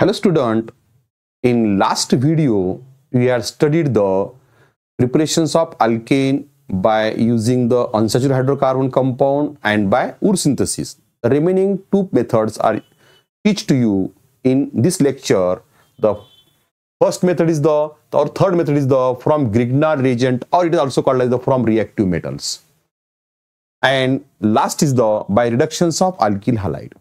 Hello student, in last video we had studied the preparations of alkane by using the unsaturated hydrocarbon compound and by Ur synthesis. The remaining two methods are teach to you in this lecture. The first method is the or third method is the from Grignard reagent or it is also called as the from reactive metals. And last is the by reductions of alkyl halide.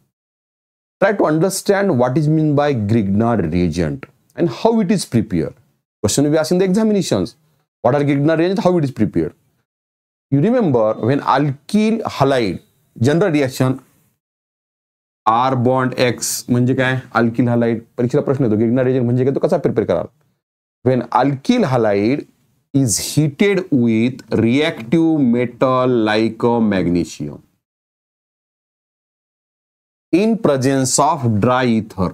try to understand what is mean by Grignard reagent and how it is prepared. Question will be asked in the examinations. What are Grignard reagent? How it is prepared? You remember when alkyl halide general reaction R bond X म्हणजे काय alkyl halide परीक्षेला प्रश्न येतो grignard reagent म्हणजे काय तो कसा prepare कराल when alkyl halide is heated with reactive metal like magnesium in presence of dry ether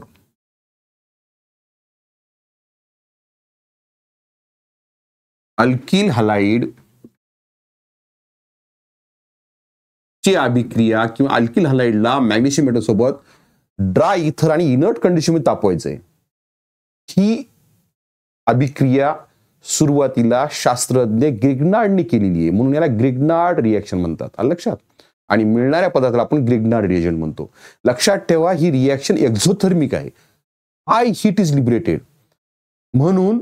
alkyl halide ची अभिक्रिया किंवा अल्किल हलाइडला मॅग्नेशियम सोबत ड्राय इथर आणि इनर्ट मध्ये तापवायचंय ही अभिक्रिया सुरुवातीला शास्त्रज्ञ ग्रिग्नार्डने केलेली आहे म्हणून याला ग्रिग्नार्ड रिॲक्शन म्हणतात लक्षात आणि मिळणाऱ्या पदार्थाला आपण ग्रिग्नार रिएजंट म्हणतो लक्षात ठेवा ही रिॲक्शन एक्झोथर्मिक आहे आय हिट इज लिबरेटेड म्हणून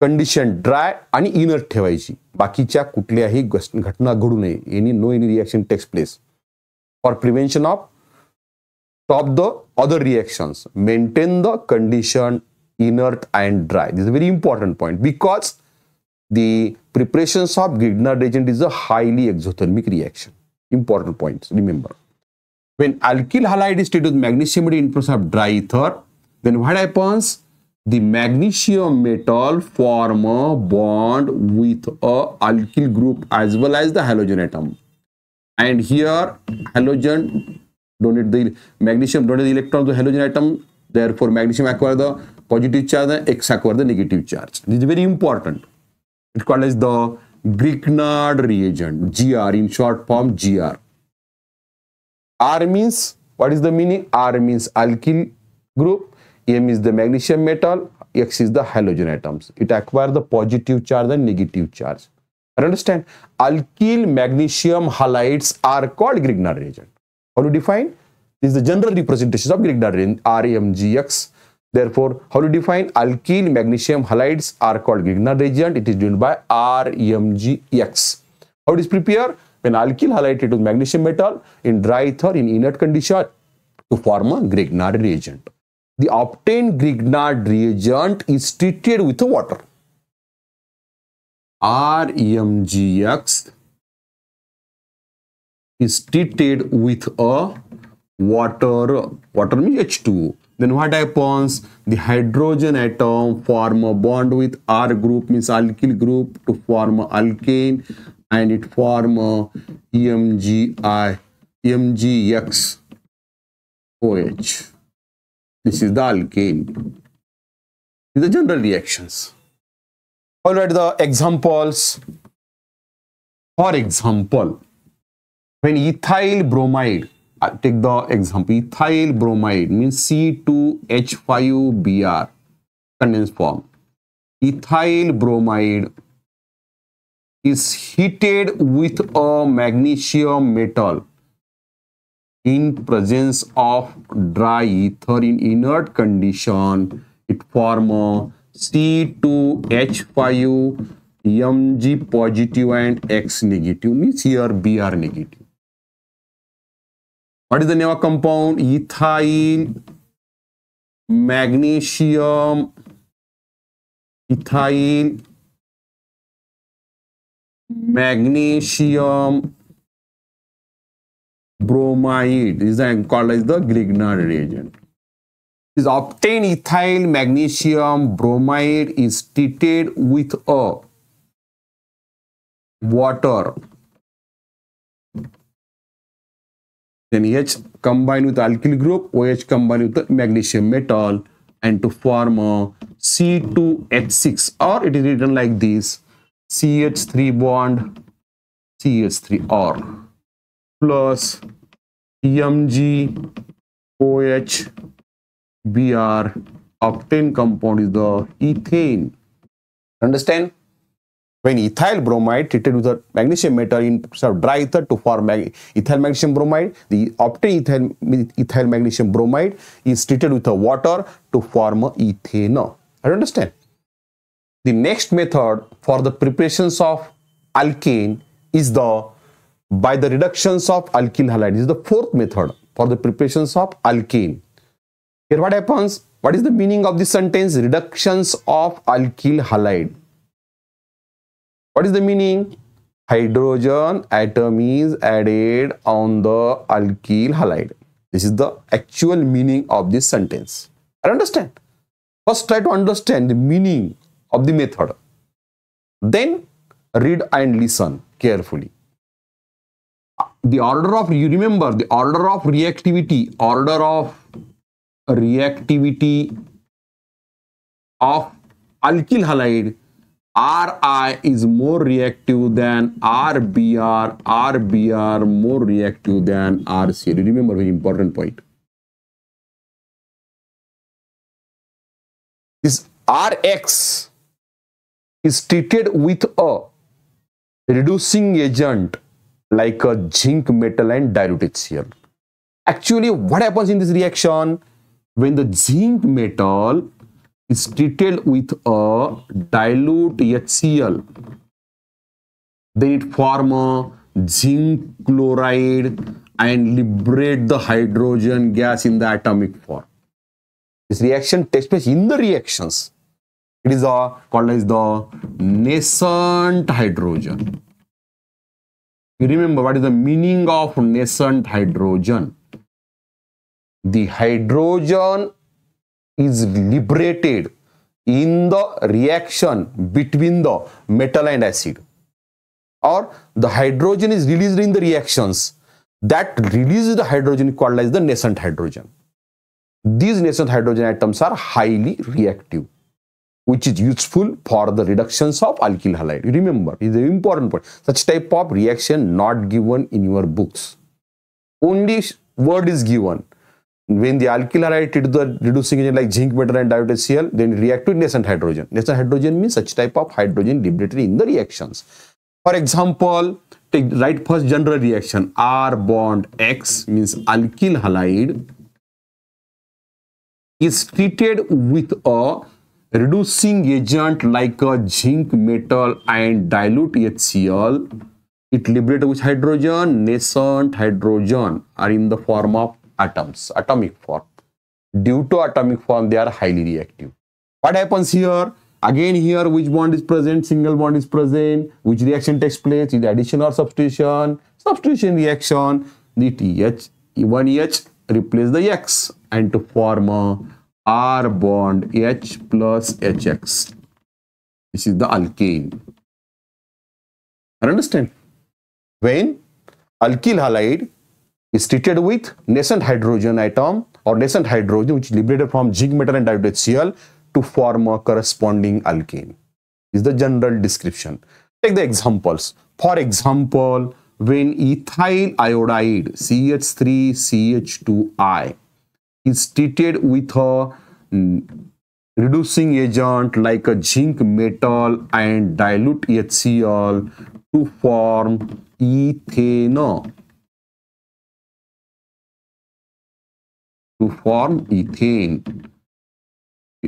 कंडिशन ड्राय आणि इनर्ट ठेवायची बाकीच्या कुठल्याही घटना घडू नये any no any reaction takes place for prevention of stop the other reactions maintain the condition inert and dry this a very important point because the preparations of of Grignard is a highly exothermic reaction Important points, remember. When alkyl halide is treated with magnesium in presence of dry ether, then what happens? The magnesium metal form a bond with a alkyl group as well as the halogen atom. And here halogen donate the magnesium donate the electron to halogen atom. Therefore, magnesium acquire the positive charge and X acquire the negative charge. This is very important. It called as the Grignard reagent, GR, in short form GR. R means, what is the meaning? R means alkyl group, M is the magnesium metal, X is the halogen atoms. It acquires the positive charge and negative charge. Understand? Alkyl magnesium halides are called Grignard reagent. How we define? This is the general representations of Grignard reagent, RMGX Therefore, how to define alkyl magnesium halides are called Grignard reagent. It is given by RMGX. How it is prepared? When alkyl halide treated with magnesium metal in dry ether in inert condition to form a Grignard reagent. The obtained Grignard reagent is treated with water. REMGX is treated with a water, water means H2O then what happens the hydrogen atom form a bond with r group means alkyl group to form a alkane and it form a emgi mgx OH. This is the alkane. These are general reactions. All right, the examples. For example, when ethyl bromide take the example ethyl bromide means C2H5Br condensed form. Ethyl bromide is heated with a magnesium metal in presence of dry ether in inert condition it form a C2H5 Mg positive and X negative means here Br negative what is the name of compound? Ethyl magnesium ethyl magnesium bromide is called as the Grignard reagent. Is obtained ethyl magnesium bromide is treated with a water Then H combined with alkyl group, OH combined with the magnesium metal and to form a C2H6 or it is written like this CH3 bond CH3R plus OH BR Octane compound is the ethane. Understand? when ethyl bromide treated with a magnesium metal in sort of dry ether to form ethyl magnesium bromide, the obtained ethyl, ethyl magnesium bromide is treated with a water to form a ethane. I don't understand. The next method for the preparations of alkane is the by the reductions of alkyl halide. This is the fourth method for the preparations of alkane. Here what happens? What is the meaning of this sentence? Reductions of alkyl halide what is the meaning? Hydrogen atom is added on the alkyl halide. This is the actual meaning of this sentence. I understand. First try to understand the meaning of the method. Then read and listen carefully. The order of, you remember, the order of reactivity, order of reactivity of alkyl halide RI is more reactive than RBR, RBR more reactive than RCL. Remember very important point. This RX is treated with a reducing agent like a zinc metal and diluted here Actually, what happens in this reaction? When the zinc metal is detailed with a dilute HCl, then it form a zinc chloride and liberate the hydrogen gas in the atomic form. This reaction takes place in the reactions. It is a, called as the nascent hydrogen. You remember what is the meaning of nascent hydrogen? The hydrogen is liberated in the reaction between the metal and acid or the hydrogen is released in the reactions that releases the hydrogen called as the nascent hydrogen these nascent hydrogen atoms are highly reactive which is useful for the reductions of alkyl halide remember is an important point such type of reaction not given in your books only word is given when the alkyl are added to the reducing agent like zinc, metal and dilute HCl, then react with nascent hydrogen. Nascent hydrogen means such type of hydrogen liberated in the reactions. For example, take right first general reaction R bond X means alkyl halide is treated with a reducing agent like a zinc metal and dilute HCl. It liberated with hydrogen, nascent hydrogen are in the form of atoms, atomic form. Due to atomic form, they are highly reactive. What happens here? Again here, which bond is present? Single bond is present. Which reaction takes place? Is addition or substitution? Substitution reaction. The TH, one H replace the X and to form a R bond H plus HX. This is the alkane. Understand? When alkyl halide is treated with nascent hydrogen atom or nascent hydrogen which is liberated from zinc metal and dilute HCl to form a corresponding alkane is the general description. Take the examples. For example, when ethyl iodide CH3CH2I is treated with a mm, reducing agent like a zinc metal and dilute HCl to form ethane to form ethane.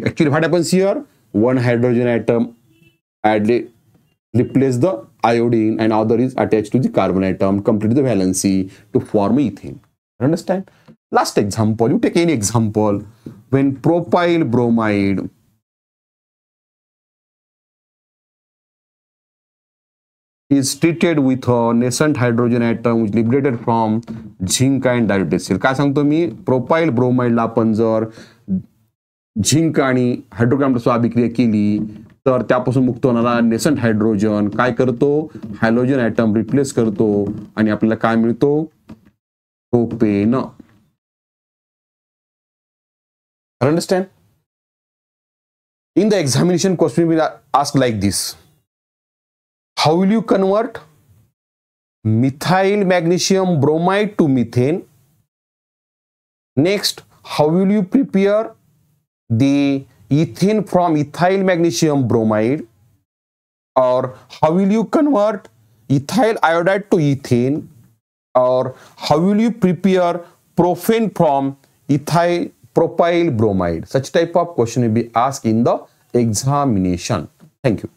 Actually, what happens here? One hydrogen atom added replace the iodine and other is attached to the carbon atom, complete the valency to form ethane. Understand? Last example, you take any example when propyl bromide is treated with a uh, nascent hydrogen atom which liberated from zinc and डायोटेक्सिल काय सांगतो मी profile ब्रोमाइडला आपण जर zinc आणि हायड्रोग्राम अभिक्रिया केली तर त्यापासून मुक्त होणारा नेसंट हायड्रोजन काय करतो हायड्रोजन आयटम रिप्लेस करतो आणि आपल्याला काय मिळतो understand in the examination question ask like this how will you convert methyl magnesium bromide to methane next how will you prepare the ethane from ethyl magnesium bromide और how will you convert ethyl iodide to ethane और how will you prepare propane from ethyl propyl bromide such type of question be ask in the examination thank you